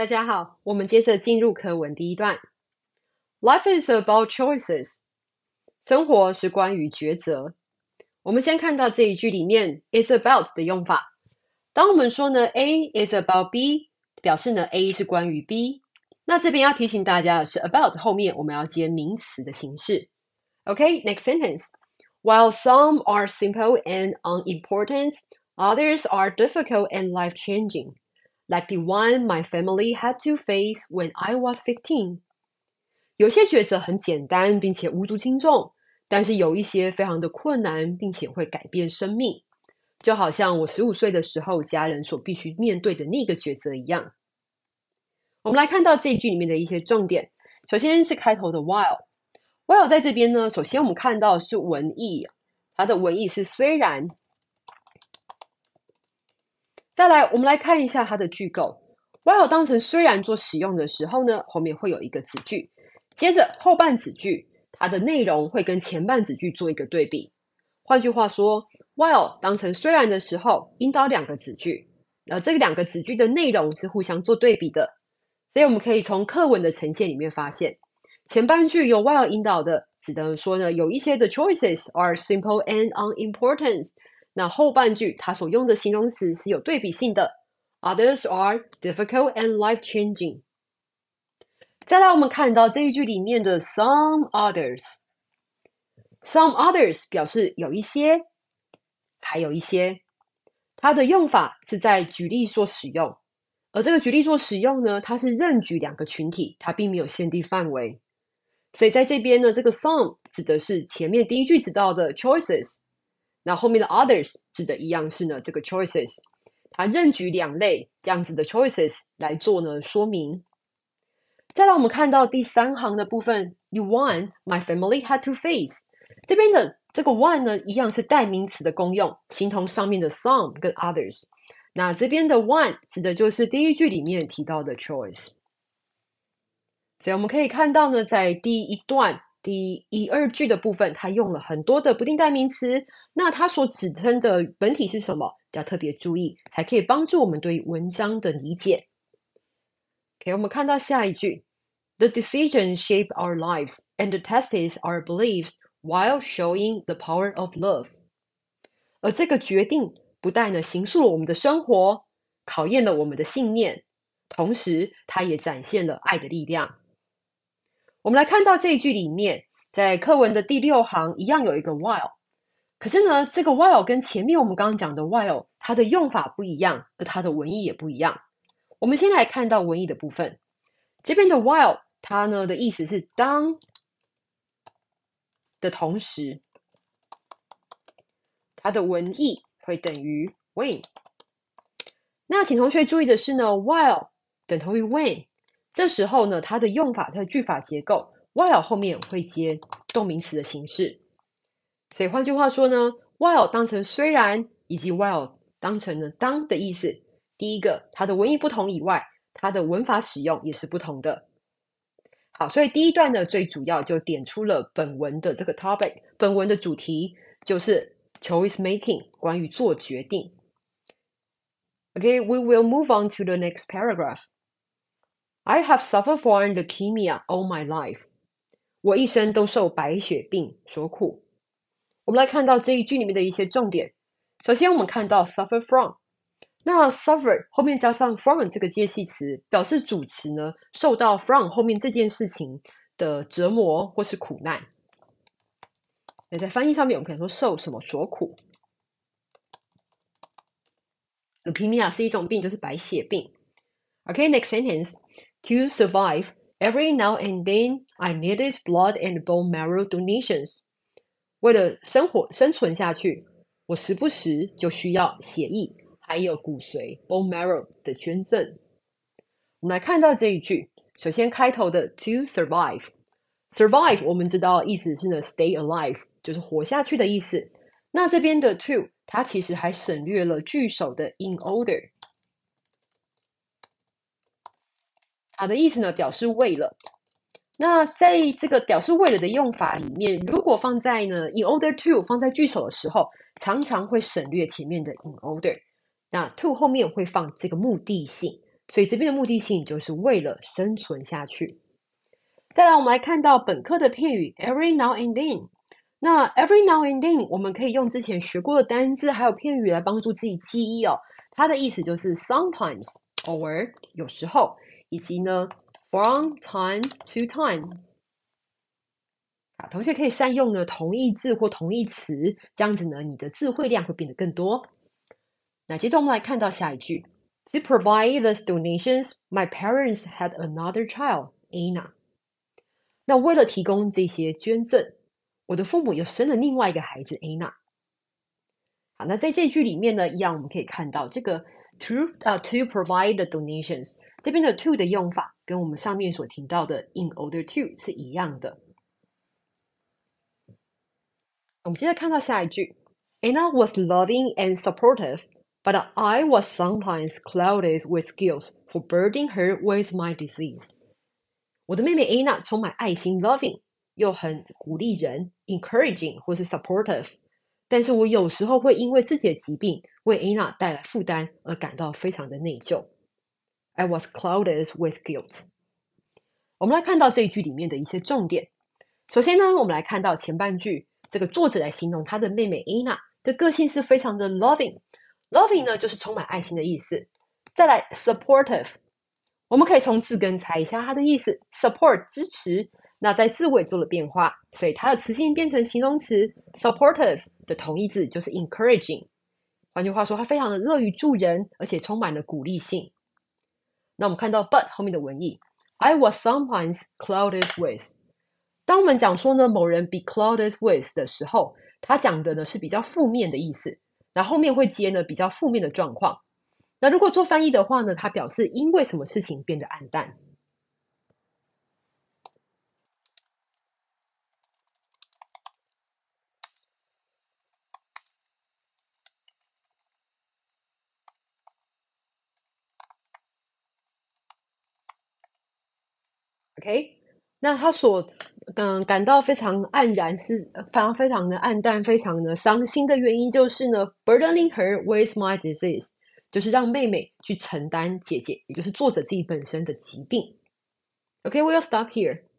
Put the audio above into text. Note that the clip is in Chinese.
大家好，我们接着进入课文第一段。Life is about choices，生活是关于抉择。我们先看到这一句里面 is about 的用法。当我们说呢 A is about B，表示呢 A 是关于 B。那这边要提醒大家的是，about 后面我们要接名词的形式。OK，next sentence。While some are simple and unimportant, others are difficult and life-changing. Let i k h e one my family had to face when I was fifteen. 有些抉择很简单，并且无足轻重，但是有一些非常的困难，并且会改变生命，就好像我十五岁的时候家人所必须面对的那个抉择一样。我们来看到这句里面的一些重点。首先是开头的 while，while 在这边呢，首先我们看到是文意，它的文意是虽然。再来，我们来看一下它的句构。while 当成虽然做使用的时候呢，后面会有一个子句，接着后半子句，它的内容会跟前半子句做一个对比。换句话说，while 当成虽然的时候，引导两个子句，那这两个子句的内容是互相做对比的。所以我们可以从课文的呈现里面发现，前半句由 while 引导的，只能说呢，有一些的 choices are simple and unimportant。那后半句，它所用的形容词是有对比性的。Others are difficult and life-changing。再来，我们看到这一句里面的 some others，some others 表示有一些，还有一些。它的用法是在举例做使用，而这个举例做使用呢，它是任举两个群体，它并没有限定范围。所以在这边呢，这个 some 指的是前面第一句指到的 choices。那后面的 others 指的一样是呢，这个 choices，它任举两类这样子的 choices 来做呢说明。再让我们看到第三行的部分，you one my family had to face。这边的这个 one 呢，一样是代名词的功用，形同上面的 some 跟 others。那这边的 one 指的就是第一句里面提到的 choice。所以我们可以看到呢，在第一段。第一二句的部分，它用了很多的不定代名词，那它所指称的本体是什么？要特别注意，才可以帮助我们对文章的理解。OK，我们看到下一句：The decisions shape our lives and test h t e s our beliefs while showing the power of love。而这个决定不但呢，形塑了我们的生活，考验了我们的信念，同时它也展现了爱的力量。我们来看到这一句里面，在课文的第六行一样有一个 while，可是呢，这个 while 跟前面我们刚刚讲的 while 它的用法不一样，那它的文意也不一样。我们先来看到文意的部分，这边的 while 它呢的意思是当的同时，它的文意会等于 when。那请同学注意的是呢，while 等同于 when。这时候呢，它的用法、它的句法结构，while 后面会接动名词的形式。所以换句话说呢，while 当成虽然，以及 while 当成了当的意思。第一个，它的文意不同以外，它的文法使用也是不同的。好，所以第一段呢，最主要就点出了本文的这个 topic，本文的主题就是 choice making，关于做决定。Okay，we will move on to the next paragraph. I have suffered from leukemia all my life。我一生都受白血病所苦。我们来看到这一句里面的一些重点。首先，我们看到 suffer from，那 suffer 后面加上 from 这个介系词，表示主词呢受到 from 后面这件事情的折磨或是苦难。那在翻译上面，我们可以说受什么所苦？Leukemia 是一种病，就是白血病。o k next sentence. To survive, every now and then I need i d s blood and bone marrow donations. 为了生活生存下去，我时不时就需要血液还有骨髓 （bone marrow） 的捐赠。我们来看到这一句，首先开头的 “to survive”，“survive” 我们知道意思是 “stay alive”，就是活下去的意思。那这边的 “to” 它其实还省略了句首的 “in order”。啊的意思呢，表示为了。那在这个表示为了的用法里面，如果放在呢，in order to 放在句首的时候，常常会省略前面的 in order。那 to 后面会放这个目的性，所以这边的目的性就是为了生存下去。再来，我们来看到本课的片语 every now and then。那 every now and then，我们可以用之前学过的单字还有片语来帮助自己记忆哦。它的意思就是 sometimes，偶尔，有时候。以及呢，from time to time，啊，同学可以善用呢同义字或同义词，这样子呢，你的词汇量会变得更多。那接着我们来看到下一句，To provide the donations，my parents had another child，Anna。那为了提供这些捐赠，我的父母又生了另外一个孩子，Anna。好，那在这句里面呢，一样我们可以看到这个 to 呃、uh, to provide the donations 这边的 to 的用法，跟我们上面所提到的 in order to 是一样的。我们接着看到下一句，Anna was loving and supportive, but I was sometimes clouded with guilt for burdening her with my disease。我的妹妹 Anna 充满爱心，loving 又很鼓励人，encouraging 或是 supportive。但是我有时候会因为自己的疾病为 Anna 带来负担而感到非常的内疚。I was clouded with guilt。我们来看到这一句里面的一些重点。首先呢，我们来看到前半句，这个作者来形容他的妹妹 Anna 的个性是非常的 loving，loving 呢就是充满爱心的意思。再来 supportive，我们可以从字根猜一下它的意思，support 支持，那在字尾做了变化，所以它的词性变成形容词 supportive。的同义字就是 encouraging。换句话说，他非常的乐于助人，而且充满了鼓励性。那我们看到 but 后面的文意，I was sometimes clouded with。当我们讲说呢，某人 be clouded with 的时候，他讲的呢是比较负面的意思，那后面会接呢比较负面的状况。那如果做翻译的话呢，他表示因为什么事情变得暗淡。OK，那他所嗯感到非常黯然是反而非常的黯淡，非常的伤心的原因就是呢，burdening her with my disease，就是让妹妹去承担姐姐，也就是作者自己本身的疾病。OK，we'll stop here.